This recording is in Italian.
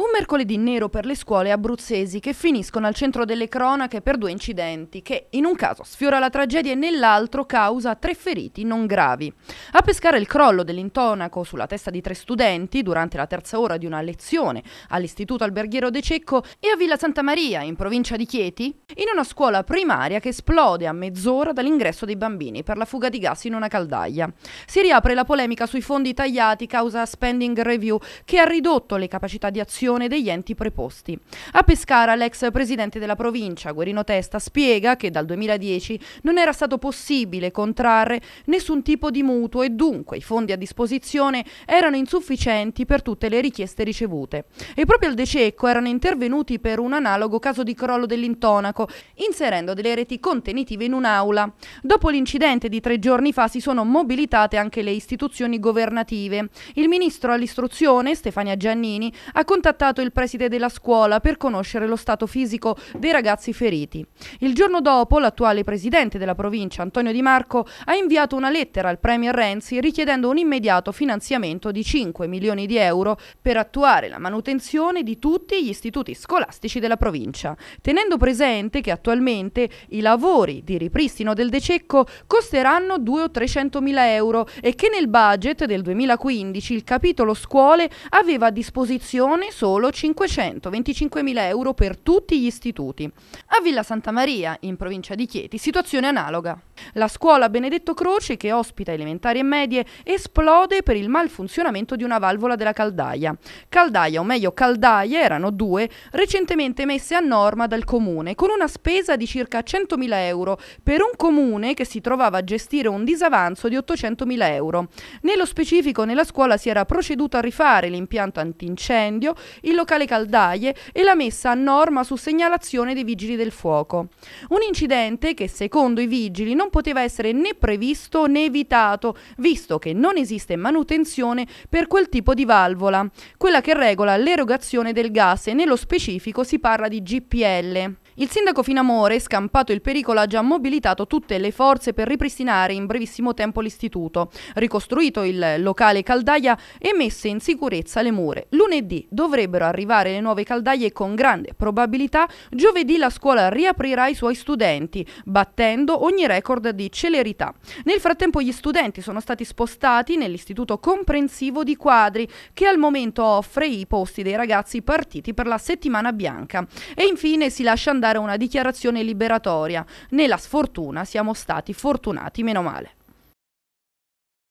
Un mercoledì nero per le scuole abruzzesi che finiscono al centro delle cronache per due incidenti che in un caso sfiora la tragedia e nell'altro causa tre feriti non gravi. A pescare il crollo dell'intonaco sulla testa di tre studenti durante la terza ora di una lezione all'Istituto Alberghiero De Cecco e a Villa Santa Maria in provincia di Chieti in una scuola primaria che esplode a mezz'ora dall'ingresso dei bambini per la fuga di gas in una caldaia. Si riapre la polemica sui fondi tagliati causa spending review che ha ridotto le capacità di azione valutazione degli enti preposti. A Pescara l'ex presidente della provincia, Guerino Testa, spiega che dal 2010 non era stato possibile contrarre nessun tipo di mutuo e dunque i fondi a disposizione erano insufficienti per tutte le richieste ricevute. E proprio al Dececco erano intervenuti per un analogo caso di crollo dell'intonaco, inserendo delle reti contenitive in un'aula. Dopo l'incidente di tre giorni fa si sono mobilitate anche le istituzioni governative. Il ministro all'istruzione, Stefania Giannini, ha contattato contattato il preside della scuola per conoscere lo stato fisico dei ragazzi feriti. Il giorno dopo l'attuale presidente della provincia, Antonio Di Marco, ha inviato una lettera al premier Renzi richiedendo un immediato finanziamento di 5 milioni di euro per attuare la manutenzione di tutti gli istituti scolastici della provincia, tenendo presente che attualmente i lavori di ripristino del dececco costeranno 2 o 300 mila euro e che nel budget del 2015 il capitolo scuole aveva a disposizione solo solo 525.000 euro per tutti gli istituti. A Villa Santa Maria, in provincia di Chieti, situazione analoga. La scuola Benedetto Croce, che ospita elementari e medie, esplode per il malfunzionamento di una valvola della caldaia. Caldaia, o meglio caldaie, erano due, recentemente messe a norma dal comune, con una spesa di circa 100.000 euro per un comune che si trovava a gestire un disavanzo di 800.000 euro. Nello specifico nella scuola si era proceduto a rifare l'impianto antincendio il locale caldaie e la messa a norma su segnalazione dei vigili del fuoco. Un incidente che secondo i vigili non poteva essere né previsto né evitato, visto che non esiste manutenzione per quel tipo di valvola, quella che regola l'erogazione del gas e nello specifico si parla di GPL. Il sindaco Finamore, scampato il pericolo, ha già mobilitato tutte le forze per ripristinare in brevissimo tempo l'istituto, ricostruito il locale caldaia e messe in sicurezza le mura. Lunedì dovrebbe dovrebbero arrivare le nuove caldaie con grande probabilità giovedì la scuola riaprirà i suoi studenti, battendo ogni record di celerità. Nel frattempo gli studenti sono stati spostati nell'istituto comprensivo di Quadri, che al momento offre i posti dei ragazzi partiti per la settimana bianca. E infine si lascia andare una dichiarazione liberatoria. Nella sfortuna siamo stati fortunati, meno male.